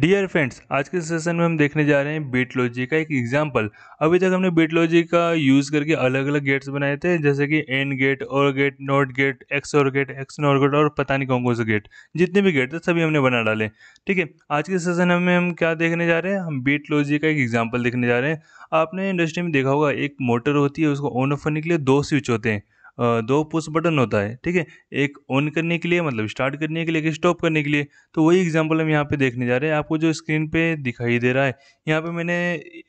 dear friends आज के session में हम देखने जा रहे हैं बेट लॉजी का एक एग्जाम्पल अभी तक हमने बेट लॉजी का यूज़ करके अलग अलग गेट्स बनाए थे जैसे कि AND gate OR gate NOT gate XOR gate XNOR gate और पता नहीं कौन कौन से गेट जितने भी गेट थे सभी हमने बना डाले ठीक है आज के सेशन में हम क्या देखने जा रहे हैं हम बेट लॉजी का एक एग्जाम्पल देखने जा रहे हैं आपने इंडस्ट्री में देखा होगा एक मोटर होती है उसको ऑन ऑफ करने के लिए दो स्विच होते हैं दो पुश बटन होता है ठीक है एक ऑन करने के लिए मतलब स्टार्ट करने के लिए एक स्टॉप करने के लिए तो वही एग्जांपल हम यहाँ पे देखने जा रहे हैं आपको जो स्क्रीन पे दिखाई दे रहा है यहाँ पे मैंने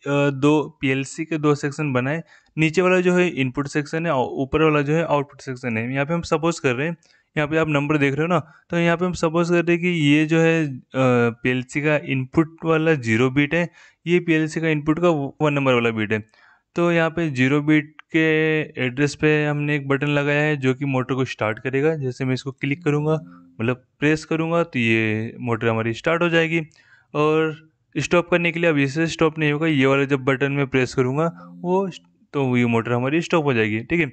दो पीएलसी के दो सेक्शन बनाए नीचे वाला जो है इनपुट सेक्शन है और ऊपर वाला जो है आउटपुट सेक्शन है यहाँ पर हम सपोज कर रहे हैं यहाँ पे आप नंबर देख रहे हो ना तो यहाँ पे हम सपोज कर रहे हैं कि ये जो है पी का इनपुट वाला जीरो बीट है ये पी का इनपुट का वन नंबर वाला बीट है तो यहाँ पे जीरो बीट के एड्रेस पे हमने एक बटन लगाया है जो कि मोटर को स्टार्ट करेगा जैसे मैं इसको क्लिक करूँगा मतलब प्रेस करूँगा तो ये मोटर हमारी स्टार्ट हो जाएगी और स्टॉप करने के लिए अब इसे स्टॉप नहीं होगा ये वाला जब बटन में प्रेस करूँगा वो तो ये मोटर हमारी स्टॉप हो जाएगी ठीक है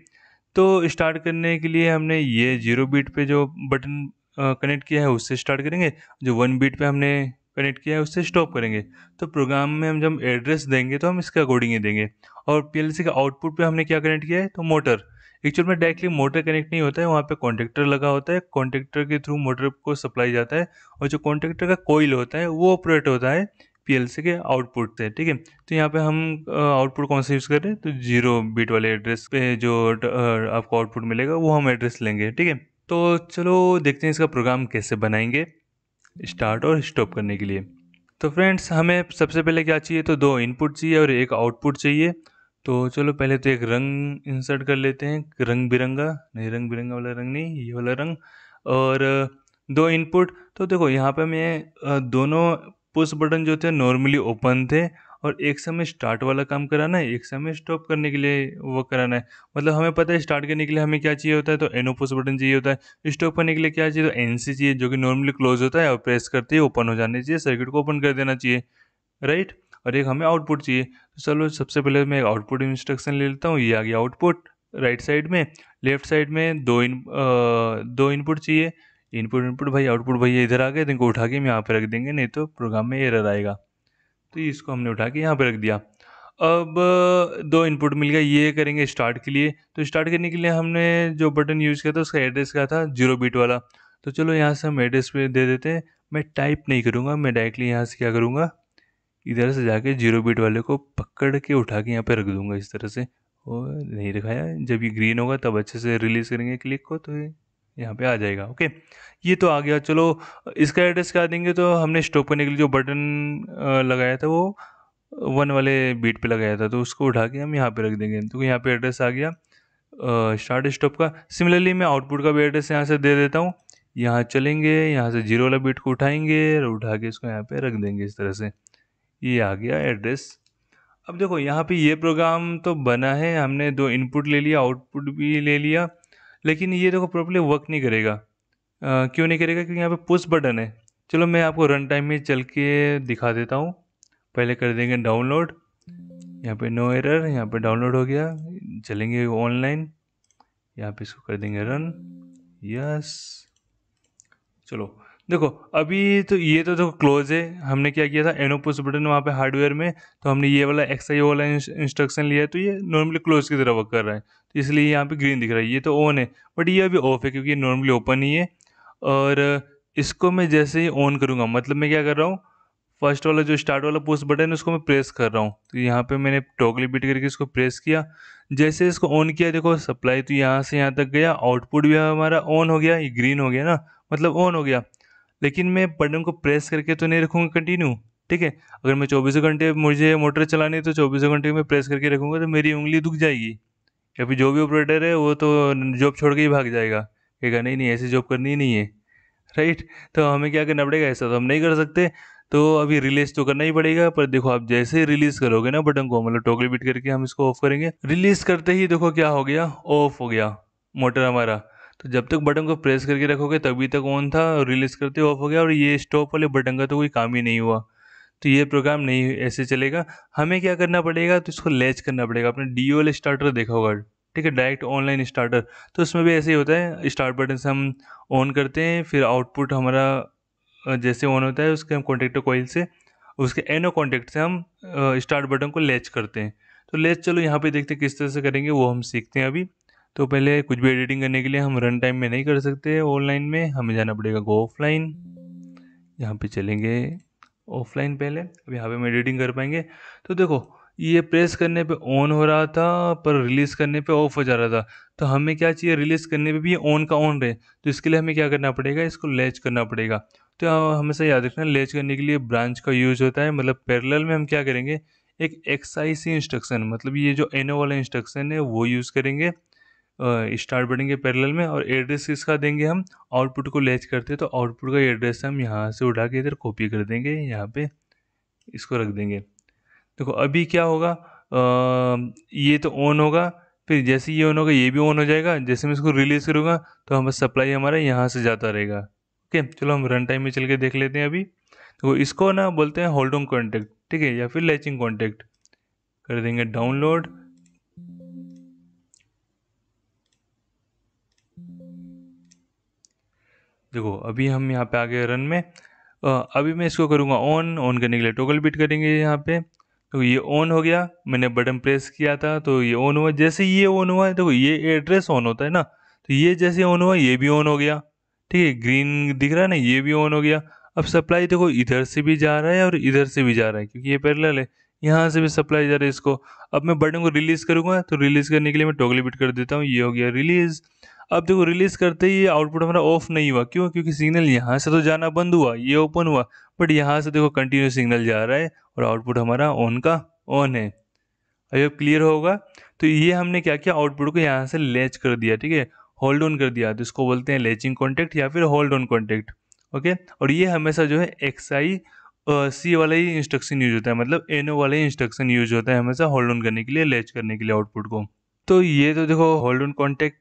तो स्टार्ट करने के लिए हमने ये जीरो बीट पे जो बटन कनेक्ट किया है उससे स्टार्ट करेंगे जो वन बीट पे हमने कनेक्ट किया है उससे स्टॉप करेंगे तो प्रोग्राम में हम जब एड्रेस देंगे तो हम इसके अकॉर्डिंग ही देंगे और पी के आउटपुट पर हमने क्या कनेक्ट किया है तो मोटर एक्चुअल में डायरेक्टली मोटर कनेक्ट नहीं होता है वहाँ पे कॉन्ट्रेक्टर लगा होता है कॉन्ट्रेक्टर के थ्रू मोटर को सप्लाई जाता है और जो कॉन्ट्रेक्टर का कोयल होता है वो ऑपरेट होता है पीएलसी के आउटपुट से ठीक है तो यहाँ पे हम आउटपुट कौन सा यूज़ कर रहे हैं तो जीरो बीट वाले एड्रेस पे जो आपको आउटपुट मिलेगा वो हम एड्रेस लेंगे ठीक है तो चलो देखते हैं इसका प्रोग्राम कैसे बनाएंगे स्टार्ट और स्टॉप करने के लिए तो फ्रेंड्स हमें सबसे पहले क्या चाहिए तो दो इनपुट चाहिए और एक आउटपुट चाहिए तो चलो पहले तो एक रंग इंसर्ट कर लेते हैं रंग बिरंगा नहीं रंग बिरंगा वाला रंग नहीं ये वाला रंग और दो इनपुट तो देखो यहाँ पे मैं दोनों पुश बटन जो थे नॉर्मली ओपन थे और एक समय स्टार्ट वाला काम कराना है एक समय स्टॉप करने के लिए वो कराना है मतलब हमें पता है स्टार्ट करने के लिए हमें क्या चाहिए होता है तो एनोपोस बटन चाहिए होता है स्टॉप करने के लिए क्या चाहिए तो एन चाहिए जो कि नॉर्मली क्लोज होता है और प्रेस करते ही ओपन हो जाना चाहिए सर्किट को ओपन कर देना चाहिए राइट और एक हमें आउटपुट चाहिए तो चलो सबसे पहले मैं एक आउटपुट इंस्ट्रक्शन ले लेता हूँ ये आ गया आउटपुट राइट साइड में लेफ्ट साइड में दो इन दो इनपुट चाहिए इनपुट इनपुट भाई आउटपुट भैया इधर आ गए तो इनको उठा के हम यहाँ पर रख देंगे नहीं तो प्रोग्राम में एरर आएगा तो इसको हमने उठा के यहाँ पर रख दिया अब दो इनपुट मिल गया ये करेंगे स्टार्ट के लिए तो स्टार्ट करने के लिए हमने जो बटन यूज़ किया था उसका एड्रेस क्या था जीरो बीट वाला तो चलो यहाँ से हम एड्रेस पे दे देते हैं मैं टाइप नहीं करूँगा मैं डायरेक्टली यहाँ से क्या करूँगा इधर से जाके जीरो बीट वाले को पकड़ के उठा के यहाँ पर रख दूँगा इस तरह से और नहीं रखाया जब ये ग्रीन होगा तब अच्छे से रिलीज़ करेंगे क्लिक को तो यहाँ पे आ जाएगा ओके ये तो आ गया चलो इसका एड्रेस क्या देंगे तो हमने स्टॉप करने के लिए जो बटन लगाया था वो वन वाले बीट पे लगाया था तो उसको उठा के हम यहाँ पे रख देंगे तो यहाँ पे एड्रेस आ गया स्टार्ट स्टॉप का सिमिलरली मैं आउटपुट का भी एड्रेस यहाँ से दे देता हूँ यहाँ चलेंगे यहाँ से जीरो वाला बीट को उठाएंगे और उठा के इसको यहाँ पे रख देंगे इस तरह से ये आ गया एड्रेस अब देखो यहाँ पे ये प्रोग्राम तो बना है हमने दो इनपुट ले लिया आउटपुट भी ले लिया लेकिन ये देखो प्रॉपरली वर्क नहीं करेगा आ, क्यों नहीं करेगा क्योंकि यहाँ पे पुश बटन है चलो मैं आपको रन टाइम में चल के दिखा देता हूँ पहले कर देंगे डाउनलोड यहाँ पे नो एरर यहाँ पे डाउनलोड हो गया चलेंगे ऑनलाइन यहाँ पे इसको कर देंगे रन यस चलो देखो अभी तो ये तो देखो क्लोज है हमने क्या किया था एनो पुश बटन वहाँ पे हार्डवेयर में तो हमने ये वाला एक्स आई वाला इंस्ट्रक्शन लिया है तो ये नॉर्मली क्लोज की तरह वर्क कर रहा है तो इसलिए यहाँ पे ग्रीन दिख रहा है ये तो ऑन है बट ये अभी ऑफ है क्योंकि ये नॉर्मली ओपन ही है और इसको मैं जैसे ही ऑन करूँगा मतलब मैं क्या कर रहा हूँ फर्स्ट वाला जो स्टार्ट वाला पोस्ट बटन है उसको मैं प्रेस कर रहा हूँ तो यहाँ पे मैंने टॉगल बीट करके इसको प्रेस किया जैसे इसको ऑन किया देखो सप्लाई तो यहाँ से यहाँ तक गया आउटपुट भी हमारा ऑन हो गया ये ग्रीन हो गया ना मतलब ऑन हो गया लेकिन मैं बटन को प्रेस करके तो नहीं रखूँगा कंटिन्यू ठीक है अगर मैं चौबीसों घंटे मुझे मोटर चलानी है तो चौबीसों घंटे में प्रेस करके रखूँगा तो मेरी उंगली दुख जाएगी क्योंकि जो भी ऑपरेटर है वो तो जॉब छोड़ के ही भाग जाएगा कहेगा नहीं नहीं ऐसी जॉब करनी ही नहीं है राइट तो हमें क्या करना पड़ेगा ऐसा तो हम नहीं कर सकते तो अभी रिलीज तो करना ही पड़ेगा पर देखो आप जैसे ही रिलीज करोगे ना बटन को मतलब टोकल बिट करके हम इसको ऑफ करेंगे रिलीज करते ही देखो क्या हो गया ऑफ हो गया मोटर हमारा तो जब तक बटन को प्रेस करके रखोगे तभी तक ऑन था रिलीज करते ऑफ हो गया और ये स्टॉप वाले बटन का तो कोई काम ही नहीं हुआ तो ये प्रोग्राम नहीं ऐसे चलेगा हमें क्या करना पड़ेगा तो इसको लैच करना पड़ेगा अपने डी ओ एल स्टार्टर देखा होगा ठीक है डायरेक्ट ऑनलाइन स्टार्टर तो उसमें भी ऐसे ही होता है स्टार्ट बटन से हम ऑन करते हैं फिर आउटपुट हमारा जैसे ऑन होता है उसके हम कॉन्टेक्टर कोयल से उसके एनो कॉन्टेक्ट से हम स्टार्ट बटन को लैच करते हैं तो लैच चलो यहाँ पे देखते हैं किस तरह से करेंगे वो हम सीखते हैं अभी तो पहले कुछ भी एडिटिंग करने के लिए हम रन टाइम में नहीं कर सकते ऑनलाइन में हमें जाना पड़ेगा गो ऑफलाइन यहाँ पे चलेंगे ऑफलाइन पहले अब यहाँ पे हम एडिटिंग कर पाएंगे तो देखो ये प्रेस करने पे ऑन हो रहा था पर रिलीज़ करने पे ऑफ हो जा रहा था तो हमें क्या चाहिए रिलीज़ करने पे भी ये ऑन का ऑन रहे तो इसके लिए हमें क्या करना पड़ेगा इसको लैच करना पड़ेगा तो हमेशा याद रखना लैच करने के लिए ब्रांच का यूज होता है मतलब पैरेलल में हम क्या करेंगे एक एक्स आई सी इंस्ट्रक्शन मतलब ये जो एनो वाला इंस्ट्रक्शन है वो यूज़ करेंगे स्टार बढ़ेंगे पैरेलल में और एड्रेस इसका देंगे हम आउटपुट को लेच करते हैं तो आउटपुट का एड्रेस हम यहाँ से उठा के इधर कॉपी कर देंगे यहाँ पे इसको रख देंगे देखो अभी क्या होगा आ, ये तो ऑन होगा फिर जैसे ये ऑन होगा ये भी ऑन हो जाएगा जैसे मैं इसको रिलीज़ करूँगा तो हम सप्लाई हमारा यहाँ से जाता रहेगा ओके चलो हम रन टाइम में चल के देख लेते हैं अभी तो इसको ना बोलते हैं होल्ड ऑन कॉन्टैक्ट ठीक है या फिर लैचिंग कॉन्टैक्ट कर देंगे डाउनलोड देखो अभी हम यहाँ पे आ गए रन में अभी मैं इसको करूँगा ऑन ऑन करने के लिए टोकल बिट करेंगे यहाँ पे तो ये ऑन हो गया मैंने बटन प्रेस किया था तो ये ऑन हुआ जैसे ये ऑन हुआ देखो ये एड्रेस ऑन होता है ना तो ये जैसे ऑन हुआ ये भी ऑन हो गया ठीक है ग्रीन दिख रहा है ना ये भी ऑन हो गया अब सप्लाई देखो इधर से भी जा रहा है और इधर से भी जा रहा है क्योंकि ये पैरल है यहाँ से भी सप्लाई जा रहा है इसको अब मैं बटन को रिलीज़ करूँगा तो रिलीज़ करने के लिए मैं टोगल बिट कर देता हूँ ये हो गया रिलीज़ अब देखो रिलीज़ करते ही ये आउटपुट हमारा ऑफ नहीं हुआ क्यों क्योंकि सिग्नल यहाँ से तो जाना बंद हुआ ये ओपन हुआ बट यहाँ से देखो कंटिन्यू सिग्नल जा रहा है और आउटपुट हमारा ऑन का ऑन है अभी अब क्लियर होगा तो ये हमने क्या किया आउटपुट को यहाँ से लेच कर दिया ठीक है होल्ड ऑन कर दिया तो इसको बोलते हैं लेचिंग कॉन्टैक्ट या फिर होल्ड ऑन कॉन्टैक्ट ओके और ये हमेशा जो है एक्स आई सी वाला ही इंस्ट्रक्शन यूज होता है मतलब एनओ वाला ही इंस्ट्रक्शन यूज होता है हमेशा होल्ड ऑन करने के लिए लेच करने के लिए आउटपुट को तो ये तो देखो होल्ड ऑन कॉन्टैक्ट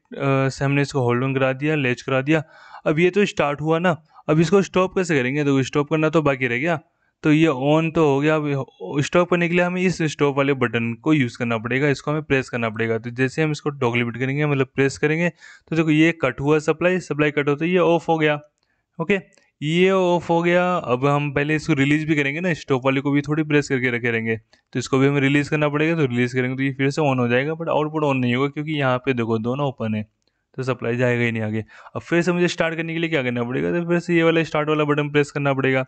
से हमने इसको होल्ड ऑन करा दिया लेच करा दिया अब ये तो स्टार्ट हुआ ना अब इसको स्टॉप कैसे करेंगे तो स्टॉप करना तो बाकी रह गया तो ये ऑन तो हो गया अब स्टॉप करने के लिए हमें इस स्टॉप वाले बटन को यूज़ करना पड़ेगा इसको हमें प्रेस करना पड़ेगा तो जैसे हम इसको डॉग लिमिट करेंगे मतलब प्रेस करेंगे तो देखो ये कट हुआ सप्लाई सप्लाई कट होता है ये ऑफ हो गया ओके ये ऑफ हो गया अब हम पहले इसको रिलीज़ भी करेंगे ना स्टॉप वाले को भी थोड़ी प्रेस करके रखे रहेंगे तो इसको भी हमें रिलीज़ करना पड़ेगा तो रिलीज़ करेंगे तो ये फिर से ऑन हो जाएगा बट आउटपुट ऑन नहीं होगा क्योंकि यहाँ पे देखो दोनों ओपन है तो सप्लाई जाएगा ही नहीं आगे अब फिर से मुझे स्टार्ट करने के लिए क्या करना पड़ेगा तो फिर से ये वाला स्टार्ट वाला बटन प्रेस करना पड़ेगा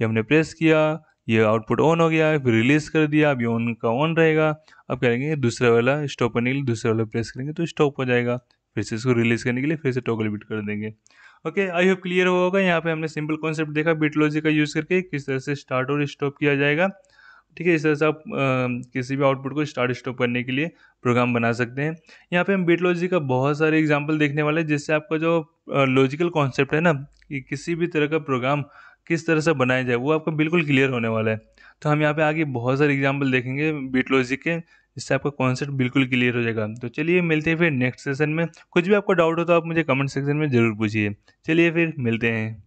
ये हमने प्रेस किया ये आउटपुट ऑन हो गया फिर रिलीज़ कर दिया अभी ऑन का ऑन रहेगा अब करेंगे दूसरा वाला स्टॉप करने के लिए दूसरा वाला प्रेस करेंगे तो स्टॉप हो जाएगा फिर से इसको रिलीज़ करने के लिए फिर से टोकल बिट कर देंगे ओके आई होप क्लियर हुआ होगा यहाँ पे हमने सिंपल कॉन्सेप्ट देखा बीटलॉजी का यूज़ करके किस तरह से स्टार्ट और स्टॉप किया जाएगा ठीक है इस तरह से आप किसी भी आउटपुट को स्टार्ट स्टॉप करने के लिए प्रोग्राम बना सकते हैं यहाँ पे हम बीटलॉजी का बहुत सारे एग्जाम्पल देखने वाले हैं जिससे आपका जो लॉजिकल कॉन्सेप्ट है ना कि किसी भी तरह का प्रोग्राम किस तरह से बनाया जाए वो आपका बिल्कुल क्लियर होने वाला है तो हम यहाँ पे आगे बहुत सारे एग्जाम्पल देखेंगे बीटलॉजी के इससे आपका कॉन्सेप्ट बिल्कुल क्लियर हो जाएगा तो चलिए मिलते हैं फिर नेक्स्ट सेशन में कुछ भी आपको डाउट हो तो आप मुझे कमेंट सेक्शन में ज़रूर पूछिए चलिए फिर मिलते हैं